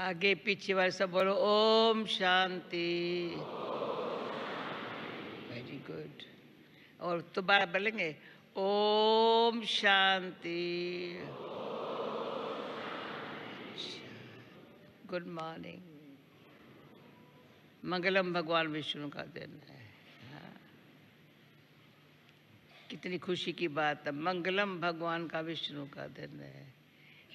आगे पीछे वाले सब बोलो ओम शांति वेरी गुड और दोबारा तो बोलेंगे ओम शांति गुड मॉर्निंग मंगलम भगवान विष्णु का दिन है हाँ। कितनी खुशी की बात है मंगलम भगवान का विष्णु का दिन है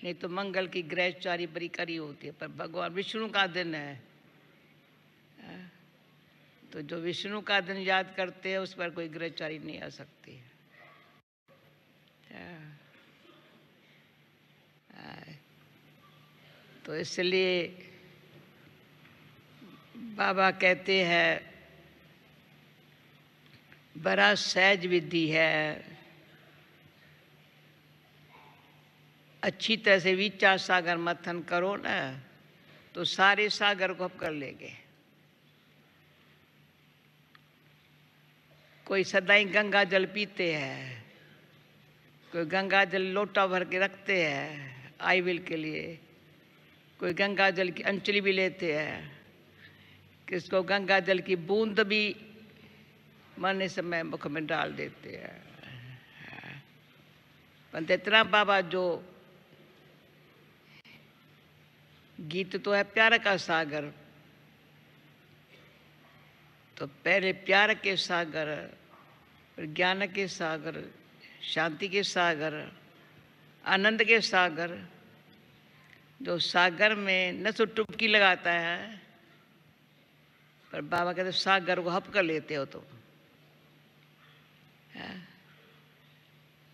नहीं तो मंगल की ग्रहचारी बड़ी करी होती है पर भगवान विष्णु का दिन है तो जो विष्णु का दिन याद करते हैं उस पर कोई ग्रहचारी नहीं आ सकती है तो इसलिए बाबा कहते हैं बड़ा सहज विधि है अच्छी तरह से विचार सागर मथन करो ना तो सारे सागर को कर लेंगे कोई सदाई गंगा जल पीते हैं कोई गंगा जल लोटा भर के रखते हैं आईविल के लिए कोई गंगा जल की अंचली भी लेते हैं किसको गंगा जल की बूंद भी मरने समय मुख में डाल देते हैं पंत इतना बाबा जो गीत तो है प्यार का सागर तो पहले प्यार के सागर ज्ञान के सागर शांति के सागर आनंद के सागर जो सागर में न तो टुपकी लगाता है पर बाबा कहते सागर को हप कर लेते हो तो।,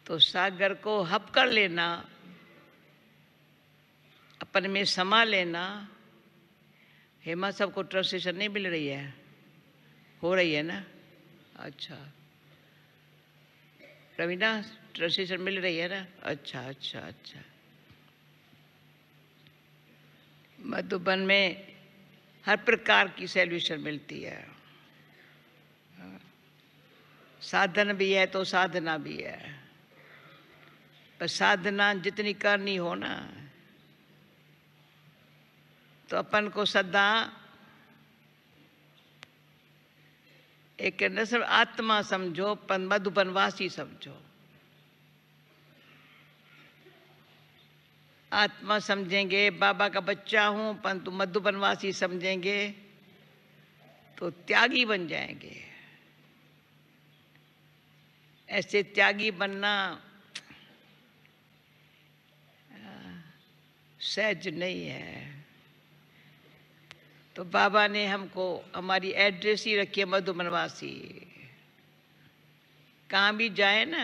तो सागर को हप कर लेना अपन में समा लेना हेमा सबको को ट्रांसलेशन नहीं मिल रही है हो रही है ना अच्छा रवीना ट्रांसलेशन मिल रही है ना अच्छा अच्छा अच्छा मधुबन में हर प्रकार की सैल्यूशन मिलती है साधन भी है तो साधना भी है पर साधना जितनी करनी हो ना तो अपन को सदा एक न सिर्फ आत्मा समझो पन मधुपनवासी समझो आत्मा समझेंगे बाबा का बच्चा हूँ परंतु तो मधुबनवासी समझेंगे तो त्यागी बन जाएंगे ऐसे त्यागी बनना सहज नहीं है तो बाबा ने हमको हमारी एड्रेस ही रखी है मधुबनवासी कहाँ भी जाए ना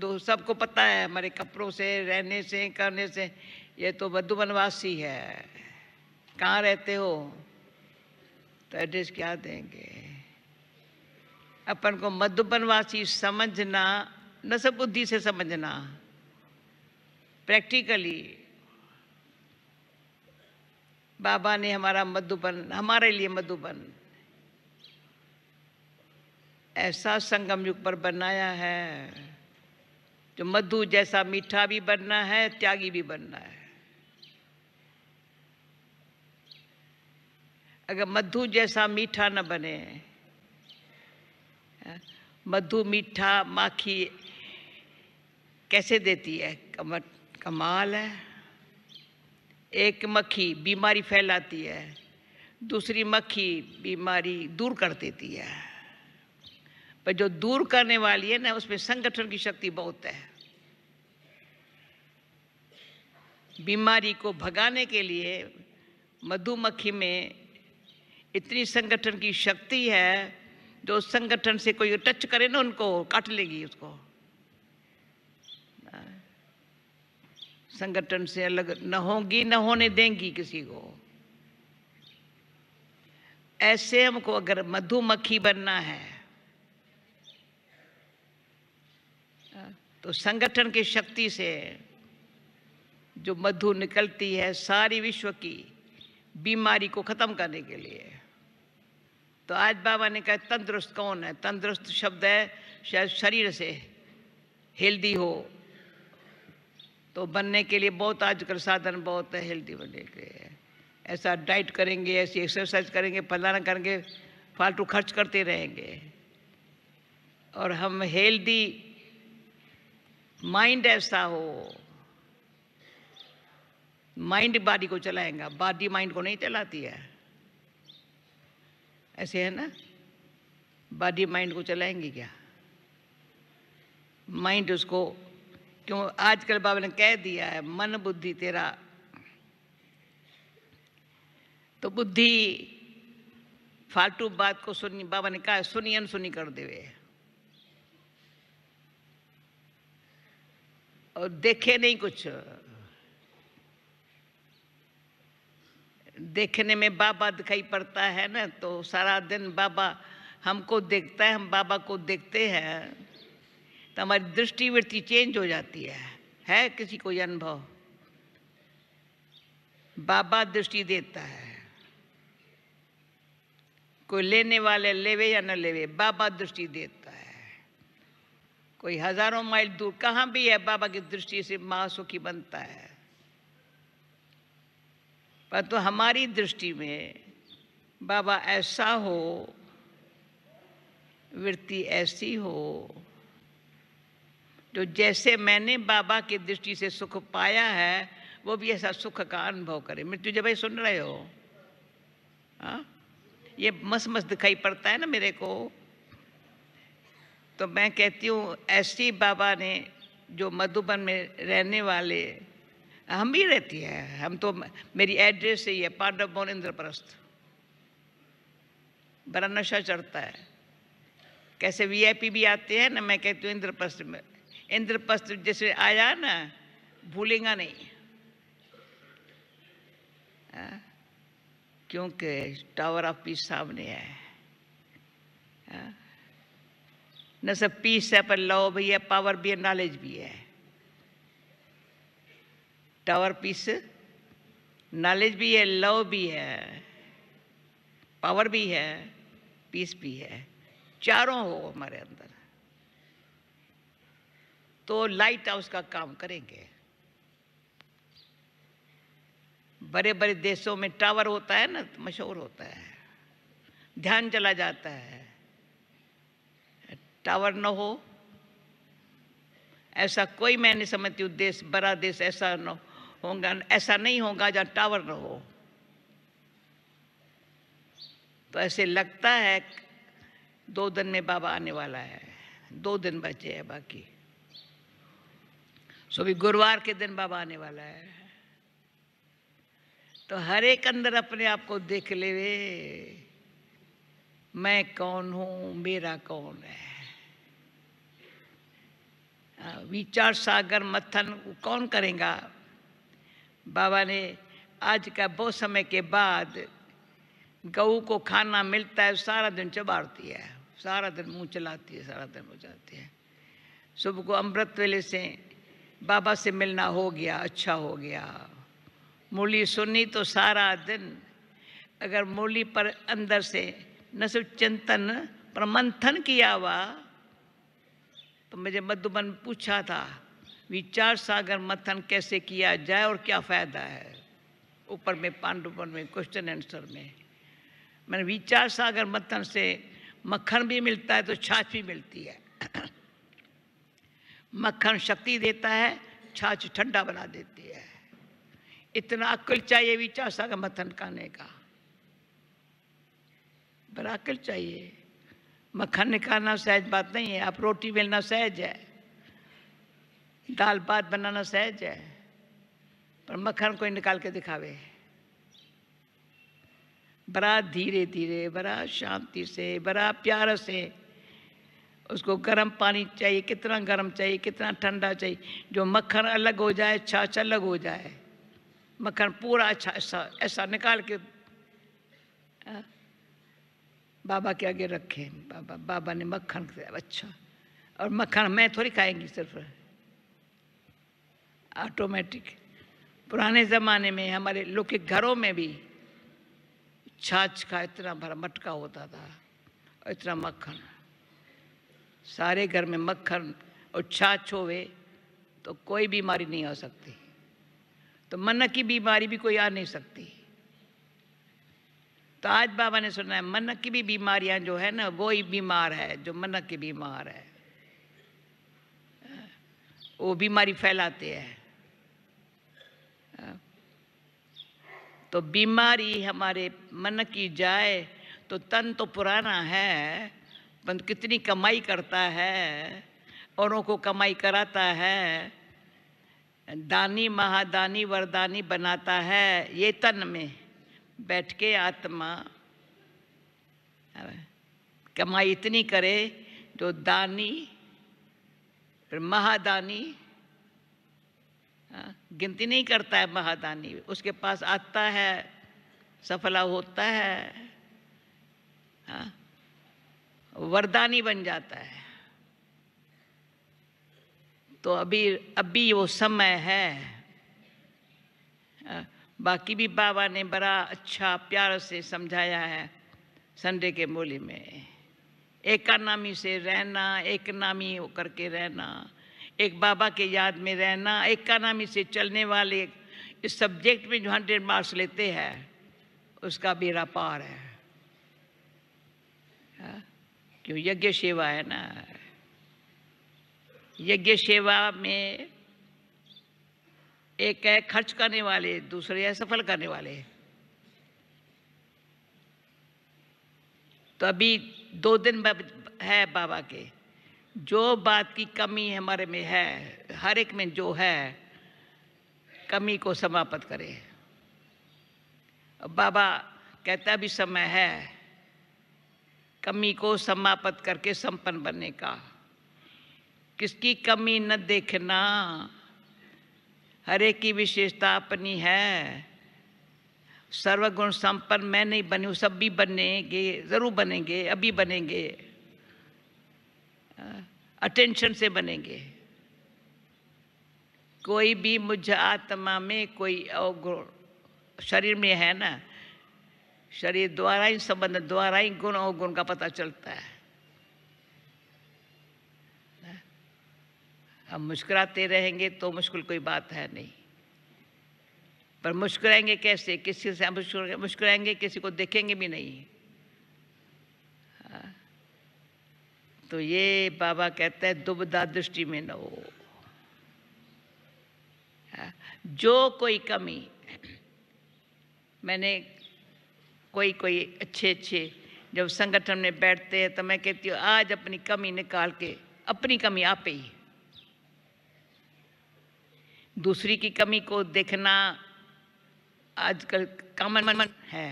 तो सबको पता है हमारे कपड़ों से रहने से करने से ये तो मधुबनवासी है कहाँ रहते हो तो एड्रेस क्या देंगे अपन को मधुबनवासी समझना न सब बुद्धि से समझना प्रैक्टिकली बाबा ने हमारा मधुबन हमारे लिए मधुबन ऐसा संगम युग पर बनाया है जो मधु जैसा मीठा भी बनना है त्यागी भी बनना है अगर मधु जैसा मीठा न बने हाँ, मधु मीठा माखी कैसे देती है कमाल है एक मक्खी बीमारी फैलाती है दूसरी मक्खी बीमारी दूर कर देती है पर जो दूर करने वाली है ना उसमें संगठन की शक्ति बहुत है बीमारी को भगाने के लिए मधुमक्खी में इतनी संगठन की शक्ति है जो संगठन से कोई टच करे ना उनको काट लेगी उसको संगठन से अलग न होंगी न होने देंगी किसी को ऐसे हमको अगर मधुमक्खी बनना है तो संगठन की शक्ति से जो मधु निकलती है सारी विश्व की बीमारी को ख़त्म करने के लिए तो आज बाबा ने कहा तंदुरुस्त कौन है तंदुरुस्त शब्द है शायद शरीर से हेल्दी हो तो बनने के लिए बहुत आजकल साधन बहुत है हेल्दी बनने के लिए ऐसा डाइट करेंगे ऐसी एक्सरसाइज करेंगे फलाना करेंगे फालतू खर्च करते रहेंगे और हम हेल्दी माइंड ऐसा हो माइंड बॉडी को चलाएगा बॉडी माइंड को नहीं चलाती है ऐसे है ना बॉडी माइंड को चलाएंगे क्या माइंड उसको क्यों आजकल बाबा ने कह दिया है मन बुद्धि तेरा तो बुद्धि फालतू बात को सुनी बाबा ने कहा सुनी अनसुनी कर देवे और देखे नहीं कुछ देखने में बाबा दिखाई पड़ता है ना तो सारा दिन बाबा हमको देखता है हम बाबा को देखते हैं तो हमारी दृष्टिवृत्ति चेंज हो जाती है है किसी को अनुभव बाबा दृष्टि देता है कोई लेने वाले लेवे या न लेवे बाबा दृष्टि देता है कोई हजारों माइल दूर कहाँ भी है बाबा की दृष्टि से महासुखी बनता है पर तो हमारी दृष्टि में बाबा ऐसा हो वृत्ति ऐसी हो तो जैसे मैंने बाबा की दृष्टि से सुख पाया है वो भी ऐसा सुख का अनुभव करे जब भाई सुन रहे हो आ? हाँ? ये मस मस्त दिखाई पड़ता है ना मेरे को तो मैं कहती हूँ ऐसी बाबा ने जो मधुबन में रहने वाले हम भी रहती है हम तो मेरी एड्रेस ही है पांडव भवन इंद्रप्रस्थ बड़ा नशा चढ़ता है कैसे वीआईपी भी आते हैं ना मैं कहती हूँ इंद्रप्रस्थ में इंद्रप्रस्थ जैसे आया ना भूलेगा नहीं आ? हाँ? क्योंकि टावर ऑफ पीस सामने है हाँ? न सब पीस है पर लव भी है पावर भी है नॉलेज भी है टावर पीस नॉलेज भी है लव भी है पावर भी है पीस भी है चारों हो हमारे अंदर तो लाइट हाउस का काम करेंगे बड़े बड़े देशों में टावर होता है ना तो मशहूर होता है ध्यान चला जाता है टावर न हो ऐसा कोई मैं नहीं समझती हूँ देश बड़ा देश ऐसा न होगा ऐसा नहीं होगा जहाँ टावर न हो तो ऐसे लगता है दो दिन में बाबा आने वाला है दो दिन बचे हैं बाकी सो भी गुरुवार के दिन बाबा आने वाला है तो हर एक अंदर अपने आप को देख ले वे मैं कौन हूँ मेरा कौन है विचार सागर मथन कौन करेगा बाबा ने आज का बहुत समय के बाद गऊ को खाना मिलता है सारा दिन चबाड़ती है सारा दिन मुंह चलाती है सारा दिन मुँह जाती है सुबह को अमृत वेले से बाबा से मिलना हो गया अच्छा हो गया मूली सुनी तो सारा दिन अगर मूली पर अंदर से न सिर्फ चिंतन पर मंथन किया हुआ तो मुझे मधुबन पूछा था विचार सागर मंथन कैसे किया जाए और क्या फ़ायदा है ऊपर में पांडुपन में क्वेश्चन आंसर में मैंने विचार सागर मंथन से मक्खन भी मिलता है तो छाछ भी मिलती है मक्खन शक्ति देता है छाछ ठंडा बना देती है इतना अक्ल चाहिए विचार सागर मक्खन खाने का बड़ा अक्ल चाहिए मक्खन निकालना सहज बात नहीं है आप रोटी बेलना सहज है दाल भात बनाना सहज है पर मक्खन कोई निकाल के दिखावे बड़ा धीरे धीरे बड़ा शांति से बड़ा प्यार से उसको गर्म पानी चाहिए कितना गर्म चाहिए कितना ठंडा चाहिए जो मक्खन अलग हो जाए छाछ अलग हो जाए मक्खन पूरा अच्छा ऐसा ऐसा निकाल के आ, बाबा के आगे रखे बाबा बाबा ने मक्खन अच्छा और मक्खन मैं थोड़ी खाएंगी सिर्फ ऑटोमेटिक पुराने ज़माने में हमारे लोग के घरों में भी छाछ का इतना भरा मटका होता था और इतना मक्खन सारे घर में मक्खन और छाछ होवे तो कोई बीमारी नहीं आ सकती तो मन की बीमारी भी कोई आ नहीं सकती तो आज बाबा ने सुना है मन की भी बीमारियां जो है ना वो ही बीमार है जो मन की बीमार है वो बीमारी फैलाते हैं तो बीमारी हमारे मन की जाए तो तन तो पुराना है परंतु कितनी कमाई करता है औरों को कमाई कराता है दानी महादानी वरदानी बनाता है ये तन में बैठ के आत्मा कमाई इतनी करे जो दानी फिर महादानी हाँ, गिनती नहीं करता है महादानी उसके पास आता है सफला होता है हाँ वरदानी बन जाता है तो अभी अभी वो समय है बाकी भी बाबा ने बड़ा अच्छा प्यार से समझाया है संडे के मोली में नामी से रहना एक नामी होकर के रहना एक बाबा के याद में रहना नामी से चलने वाले इस सब्जेक्ट में जो हंड्रेड मार्क्स लेते हैं उसका बेड़ा पार है क्यों यज्ञ सेवा है ना यज्ञ सेवा में एक है खर्च करने वाले दूसरे है सफल करने वाले तो अभी दो दिन है बाबा के जो बात की कमी हमारे में है हर एक में जो है कमी को समाप्त करें बाबा कहता भी समय है कमी को समाप्त करके संपन्न बनने का किसकी कमी न देखना हरे की विशेषता अपनी है सर्वगुण संपन्न मैं नहीं बनी हूँ सब भी बनेंगे ज़रूर बनेंगे अभी बनेंगे अटेंशन से बनेंगे कोई भी मुझ आत्मा में कोई अवगुण शरीर में है ना शरीर द्वारा ही संबंध द्वारा ही गुण और गुण का पता चलता है हम मुस्कुराते रहेंगे तो मुश्किल कोई बात है नहीं पर मुस्कुराएंगे कैसे किसी से मुस्कुराएंगे मुस्कुराएंगे किसी को देखेंगे भी नहीं हाँ। तो ये बाबा कहते हैं दुबदा दृष्टि में न हो हाँ। जो कोई कमी मैंने कोई कोई अच्छे अच्छे जब संगठन में बैठते हैं तो मैं कहती हूँ आज अपनी कमी निकाल के अपनी कमी आप ही दूसरी की कमी को देखना आजकल कॉमन मन है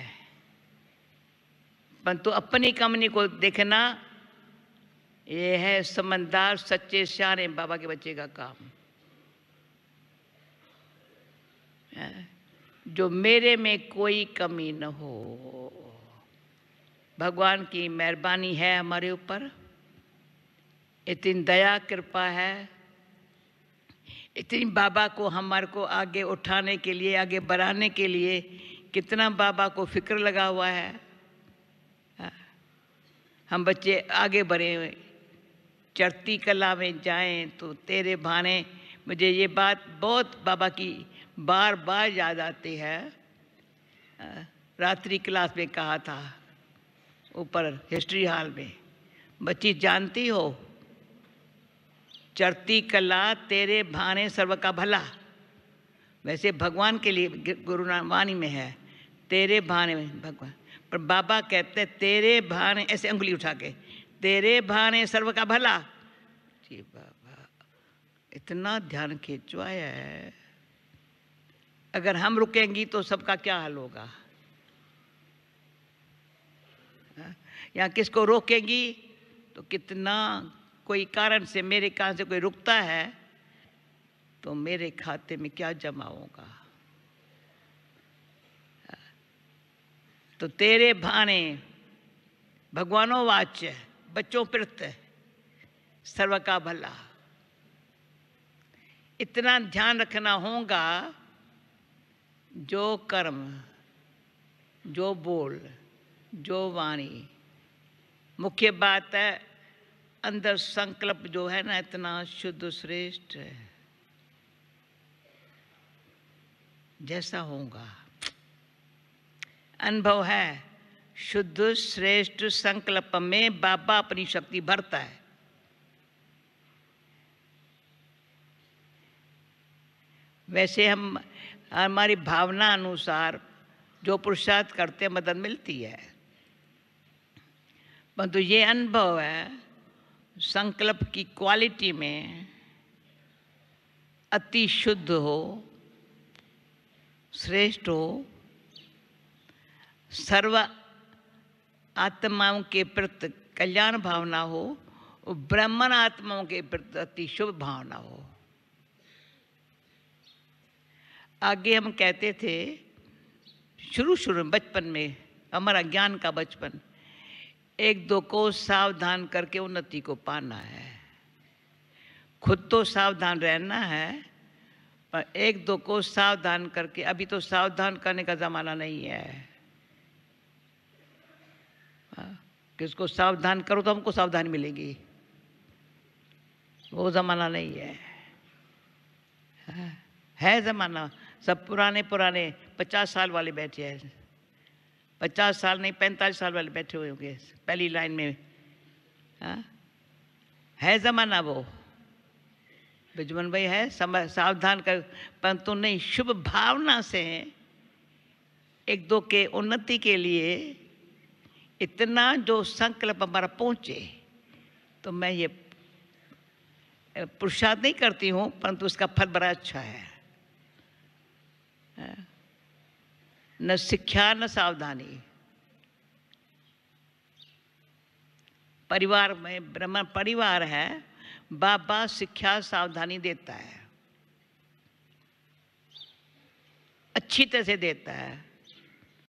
परंतु अपनी कमी को देखना ये है समझदार सच्चे सारे बाबा के बच्चे का काम है जो मेरे में कोई कमी न हो भगवान की मेहरबानी है हमारे ऊपर इतनी दया कृपा है इतनी बाबा को हमारे को आगे उठाने के लिए आगे बढ़ाने के लिए कितना बाबा को फिक्र लगा हुआ है हाँ। हम बच्चे आगे बढ़े चढ़ती कला में जाएं तो तेरे भाने मुझे ये बात बहुत बाबा की बार बार याद आती है रात्रि क्लास में कहा था ऊपर हिस्ट्री हॉल में बच्ची जानती हो चढ़ती कला तेरे भाने सर्व का भला वैसे भगवान के लिए गुरु वाणी में है तेरे भाने भगवान पर बाबा कहते हैं तेरे भाने ऐसे उंगली उठा के तेरे भाने सर्व का भला जी बाबा इतना ध्यान खिंचवाया है अगर हम रुकेंगी तो सबका क्या हाल होगा या किसको रोकेंगी तो कितना कोई कारण से मेरे कहा से कोई रुकता है तो मेरे खाते में क्या जमा होगा तो तेरे भाने भगवानों वाच्य बच्चों प्रत्य सर्व का भला इतना ध्यान रखना होगा जो कर्म जो बोल जो वाणी मुख्य बात है अंदर संकल्प जो है ना इतना शुद्ध श्रेष्ठ है जैसा होगा अनुभव है शुद्ध श्रेष्ठ संकल्प में बाबा अपनी शक्ति भरता है वैसे हम हमारी भावना अनुसार जो पुरुषार्थ करते मदद मिलती है परंतु ये अनुभव है संकल्प की क्वालिटी में अति शुद्ध हो श्रेष्ठ हो सर्व आत्माओं के प्रति कल्याण भावना हो ब्राह्मण आत्माओं के प्रति अति शुभ भावना हो आगे हम कहते थे शुरू शुरू में बचपन में हमारा ज्ञान का बचपन एक दो को सावधान करके उन्नति को पाना है खुद तो सावधान रहना है पर एक दो को सावधान करके अभी तो सावधान करने का ज़माना नहीं है हाँ, किसको सावधान करो तो हमको सावधान मिलेगी वो ज़माना नहीं है हाँ, है ज़माना सब पुराने पुराने पचास साल वाले बैठे हैं पचास साल नहीं पैंतालीस साल वाले बैठे हुए होंगे पहली लाइन में हा? है ज़माना वो बिजमन भाई है सावधान कर परंतु नहीं शुभ भावना से एक दो के उन्नति के लिए इतना जो संकल्प हमारा पहुँचे तो मैं ये पुरुषार्थ नहीं करती हूँ परंतु उसका फल बड़ा अच्छा है न शिक्षा न सावधानी परिवार में ब्रह्म परिवार है बाबा शिक्षा सावधानी देता है अच्छी तरह से देता है